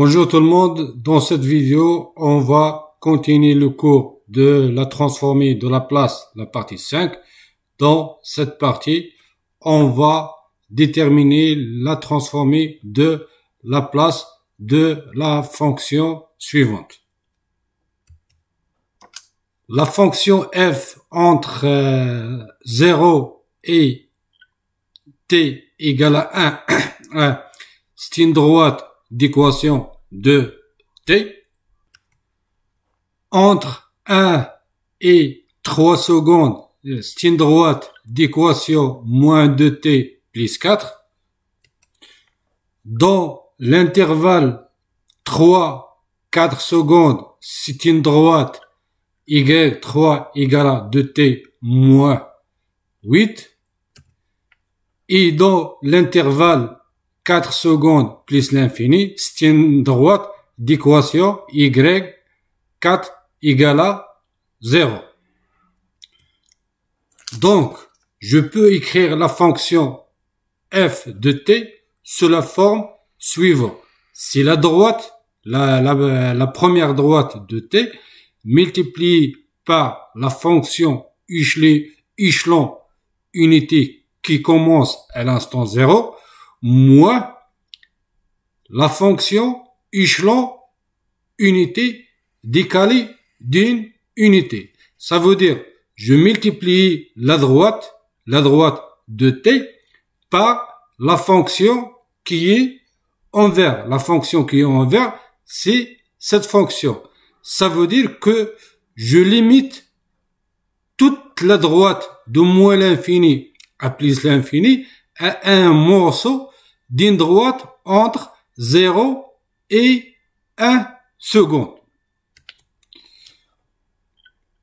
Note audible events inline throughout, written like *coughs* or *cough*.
Bonjour tout le monde, dans cette vidéo on va continuer le cours de la transformée de la place, la partie 5. Dans cette partie, on va déterminer la transformée de la place de la fonction suivante. La fonction f entre 0 euh, et t égale à 1, *coughs* c'est une droite d'équation de t entre 1 et 3 secondes, c'est une droite d'équation moins 2t plus 4. Dans l'intervalle 3, 4 secondes, c'est une droite y 3 égale à 2t moins 8. Et dans l'intervalle 4 secondes plus l'infini, c'est une droite d'équation y 4 égale à 0. Donc, je peux écrire la fonction f de t sous la forme suivante. Si la droite, la, première droite de t, multiplie par la fonction échelon unité qui commence à l'instant 0, moins la fonction échelon unité décalée d'une unité. Ça veut dire, je multiplie la droite, la droite de t, par la fonction qui est envers. La fonction qui est envers, c'est cette fonction. Ça veut dire que je limite toute la droite de moins l'infini à plus l'infini un morceau d'une droite entre 0 et 1 seconde.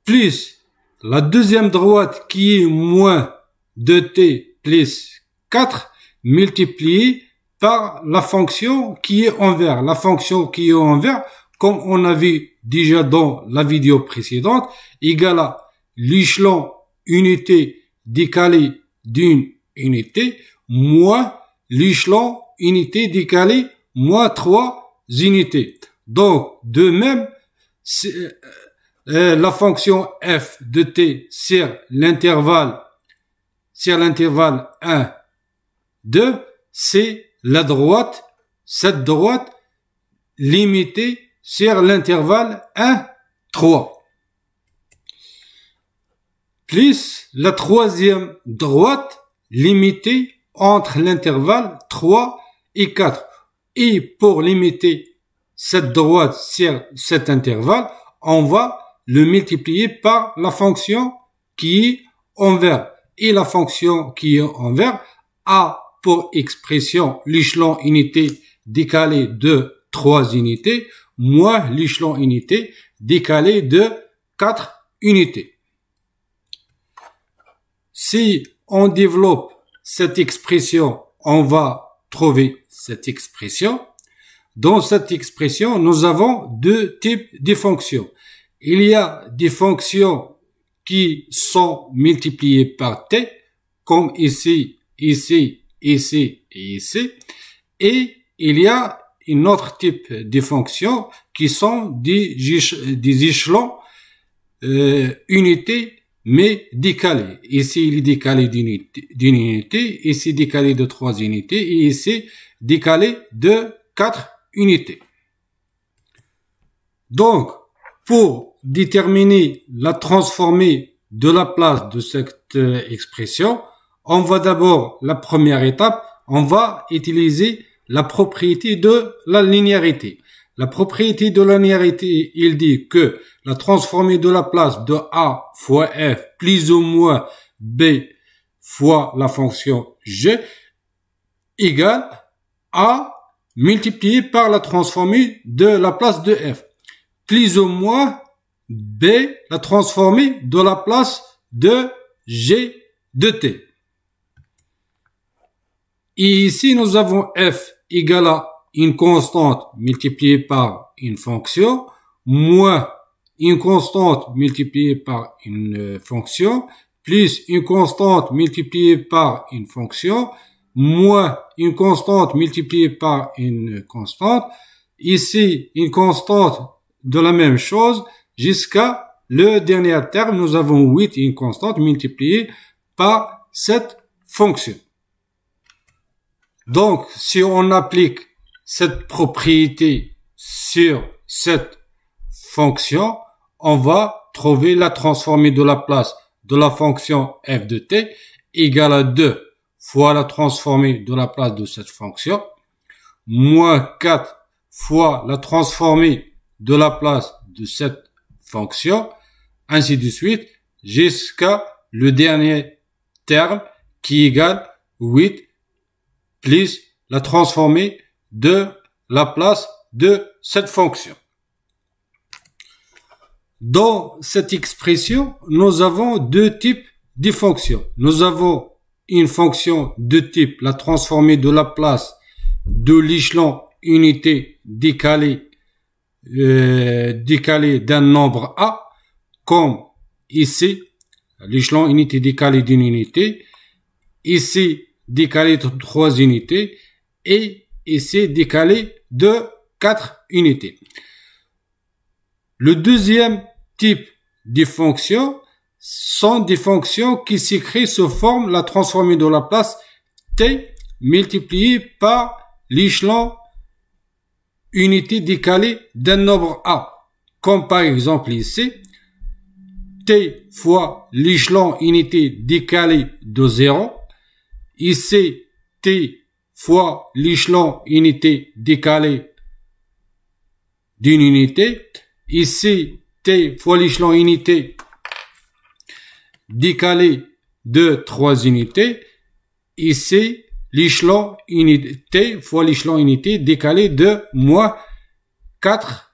Plus la deuxième droite qui est moins de t plus 4 multiplié par la fonction qui est envers. La fonction qui est envers, comme on a vu déjà dans la vidéo précédente, égale à l'échelon unité décalé d'une unité, moins l'échelon unité décalé, moins trois unités. Donc, de même, euh, euh, la fonction f de t sur l'intervalle sur l'intervalle 1, 2, c'est la droite, cette droite limitée sur l'intervalle 1, 3. Plus la troisième droite limité entre l'intervalle 3 et 4. Et pour limiter cette droite sur cet intervalle, on va le multiplier par la fonction qui est vert Et la fonction qui est vert a pour expression l'échelon unité décalé de 3 unités moins l'échelon unité décalé de 4 unités. Si on développe cette expression, on va trouver cette expression. Dans cette expression, nous avons deux types de fonctions. Il y a des fonctions qui sont multipliées par t, comme ici, ici, ici et ici. Et il y a un autre type de fonctions qui sont des, des échelons, euh, unités mais décalé. Ici, il est décalé d'une unité, ici décalé de trois unités, et ici décalé de quatre unités. Donc, pour déterminer la transformée de la place de cette euh, expression, on va d'abord, la première étape, on va utiliser la propriété de la linéarité. La propriété de linéarité, il dit que la transformée de la place de A fois F plus ou moins B fois la fonction G égale A multiplié par la transformée de la place de F plus ou moins B la transformée de la place de G de T. Et ici, nous avons F égale à une constante multipliée par une fonction moins une constante multipliée par une euh, fonction plus une constante multipliée par une fonction moins une constante multipliée par une constante. Ici, une constante de la même chose jusqu'à le dernier terme. Nous avons 8, une constante multipliée par cette fonction. Donc, si on applique cette propriété sur cette fonction, on va trouver la transformée de la place de la fonction f de t égale à 2 fois la transformée de la place de cette fonction, moins 4 fois la transformée de la place de cette fonction, ainsi de suite, jusqu'à le dernier terme qui égale 8 plus la transformée de la place de cette fonction. Dans cette expression, nous avons deux types de fonctions. Nous avons une fonction de type la transformée de la place de l'échelon unité décalé, euh, décalé d'un nombre A, comme ici, l'échelon unité décalé d'une unité, ici décalé de trois unités, et et c'est décalé de 4 unités. Le deuxième type de fonctions sont des fonctions qui s'écrivent sous forme la transformée de la place t multipliée par l'échelon unité décalée d'un nombre a, comme par exemple ici, t fois l'échelon unité décalé de 0, ici t fois l'échelon unité décalé d'une unité. Ici, T fois l'échelon unité décalé de trois unités. Ici, l'échelon unité, T fois l'échelon unité décalé de moins 4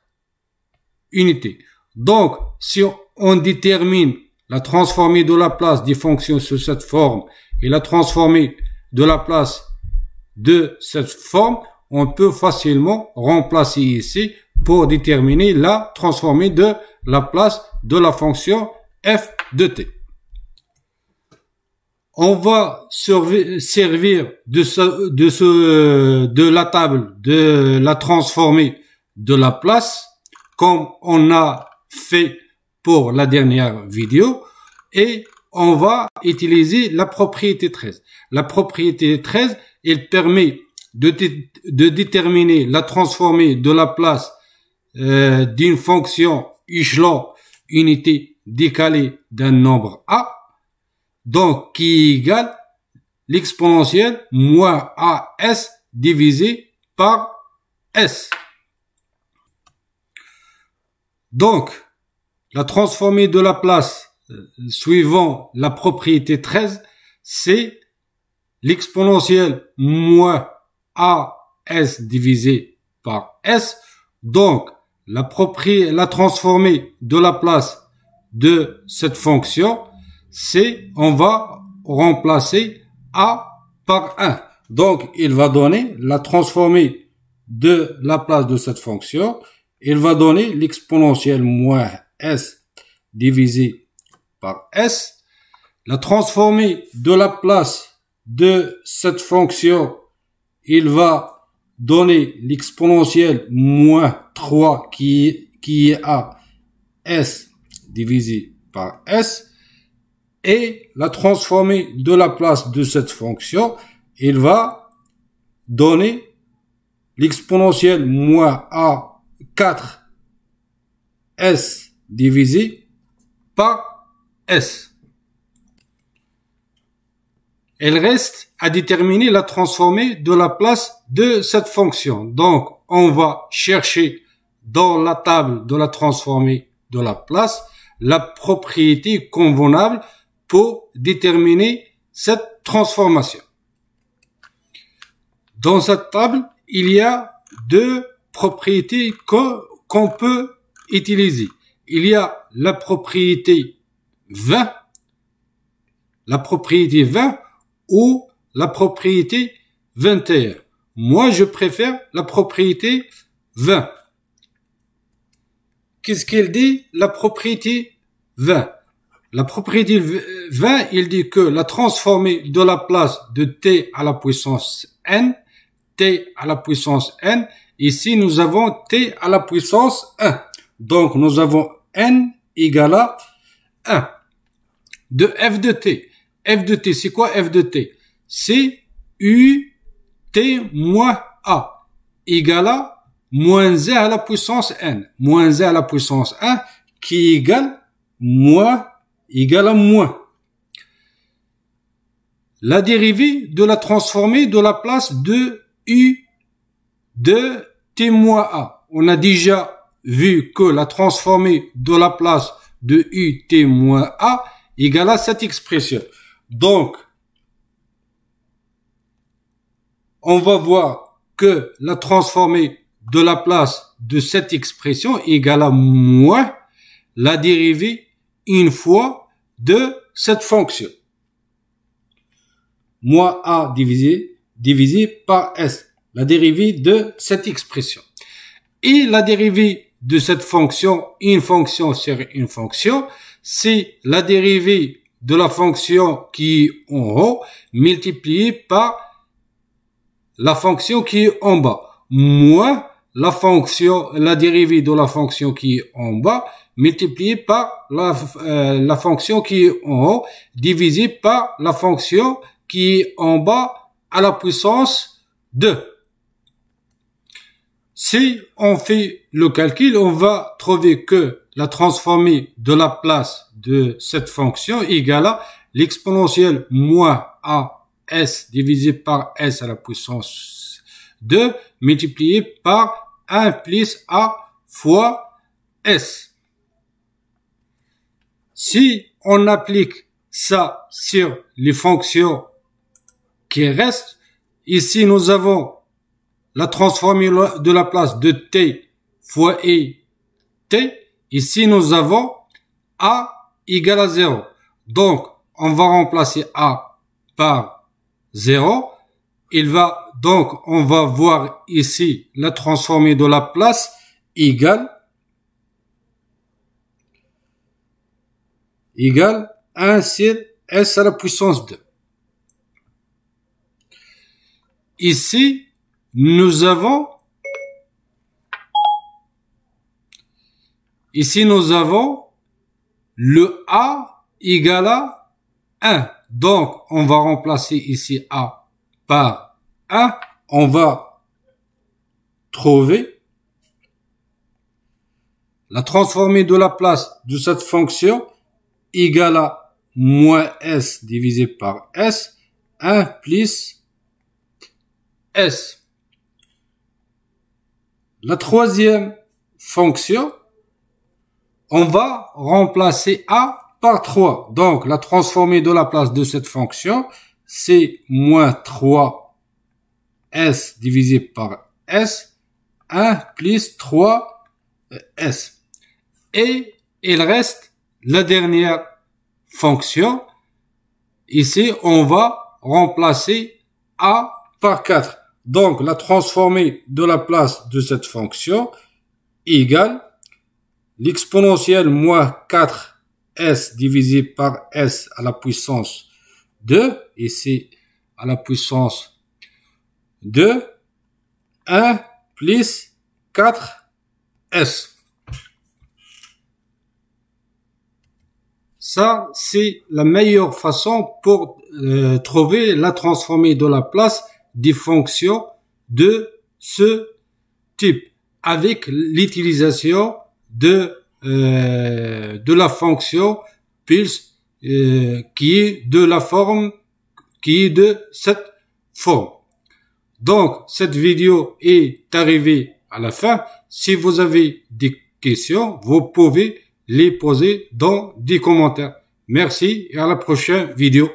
unités. Donc, si on détermine la transformée de la place des fonctions sous cette forme et la transformée de la place de cette forme, on peut facilement remplacer ici pour déterminer la transformée de la place de la fonction f de t. On va servir de, ce, de, ce, de la table de la transformée de la place comme on a fait pour la dernière vidéo et on va utiliser la propriété 13. La propriété 13, elle permet de, de déterminer la transformée de la place euh, d'une fonction échelon unité décalée d'un nombre a, donc qui égale l'exponentielle moins s divisé par s. Donc, la transformée de la place euh, suivant la propriété 13, c'est l'exponentielle moins AS divisé par S. Donc, la, propriété, la transformée de la place de cette fonction, c'est on va remplacer A par 1. Donc, il va donner la transformée de la place de cette fonction. Il va donner l'exponentielle moins S divisé par S, la transformée de la place de cette fonction, il va donner l'exponentielle moins 3 qui, qui est à S divisé par S et la transformée de la place de cette fonction, il va donner l'exponentielle moins A 4 S divisé par elle reste à déterminer la transformée de la place de cette fonction. Donc, on va chercher dans la table de la transformée de la place la propriété convenable pour déterminer cette transformation. Dans cette table, il y a deux propriétés qu'on peut utiliser. Il y a la propriété 20, la propriété 20, ou la propriété 21. Moi, je préfère la propriété 20. Qu'est-ce qu'il dit La propriété 20 La propriété 20, il dit que la transformée de la place de t à la puissance n, t à la puissance n, ici nous avons t à la puissance 1. E. Donc nous avons n égale à 1. E de f de t. f de t, c'est quoi f de t C'est u t moins a égale à moins z à la puissance n. Moins z à la puissance 1 qui égale moins à moins. La dérivée de la transformée de la place de u de t moins a. On a déjà vu que la transformée de la place de u t moins a égale à cette expression. Donc, on va voir que la transformée de la place de cette expression égale à moins la dérivée une fois de cette fonction. Moins a divisé, divisé par s, la dérivée de cette expression. Et la dérivée de cette fonction, une fonction sur une fonction, c'est la dérivée de la fonction qui est en haut multipliée par la fonction qui est en bas moins la fonction, la dérivée de la fonction qui est en bas multipliée par la, euh, la fonction qui est en haut divisée par la fonction qui est en bas à la puissance 2. Si on fait le calcul, on va trouver que la transformée de la place de cette fonction égale à l'exponentielle moins a s divisé par s à la puissance 2 multiplié par 1 plus a fois s. Si on applique ça sur les fonctions qui restent, ici nous avons la transformée de la place de t fois i t Ici, nous avons A égale à 0. Donc, on va remplacer A par 0. Il va, donc, on va voir ici la transformée de la place égal égal 1 sur S à la puissance 2. Ici, nous avons Ici, nous avons le A égal à 1. Donc, on va remplacer ici A par 1. On va trouver la transformée de la place de cette fonction égale à moins S divisé par S, 1 plus S. La troisième fonction on va remplacer a par 3. Donc, la transformée de la place de cette fonction, c'est moins 3 s divisé par s, 1 plus 3 s. Et il reste la dernière fonction. Ici, on va remplacer a par 4. Donc, la transformée de la place de cette fonction égale l'exponentielle moins 4s divisé par s à la puissance 2, ici à la puissance 2, 1 plus 4s. Ça, c'est la meilleure façon pour euh, trouver la transformée de la place des fonctions de ce type avec l'utilisation de, euh, de la fonction pulse euh, qui est de la forme, qui est de cette forme. Donc, cette vidéo est arrivée à la fin. Si vous avez des questions, vous pouvez les poser dans des commentaires. Merci et à la prochaine vidéo.